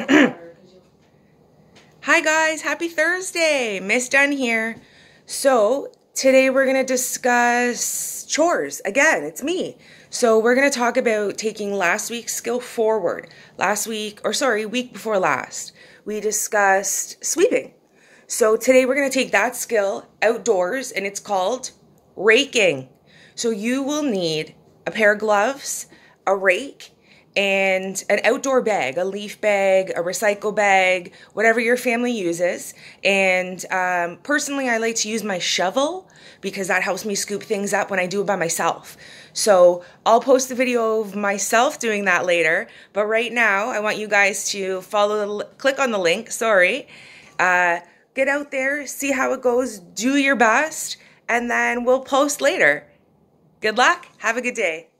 Hi guys, happy Thursday. Miss Dunn here. So, today we're going to discuss chores. Again, it's me. So, we're going to talk about taking last week's skill forward. Last week, or sorry, week before last, we discussed sweeping. So, today we're going to take that skill outdoors and it's called raking. So, you will need a pair of gloves, a rake, and an outdoor bag, a leaf bag, a recycle bag, whatever your family uses. And um, personally, I like to use my shovel because that helps me scoop things up when I do it by myself. So I'll post a video of myself doing that later. But right now, I want you guys to follow, the, click on the link, sorry. Uh, get out there, see how it goes, do your best, and then we'll post later. Good luck, have a good day.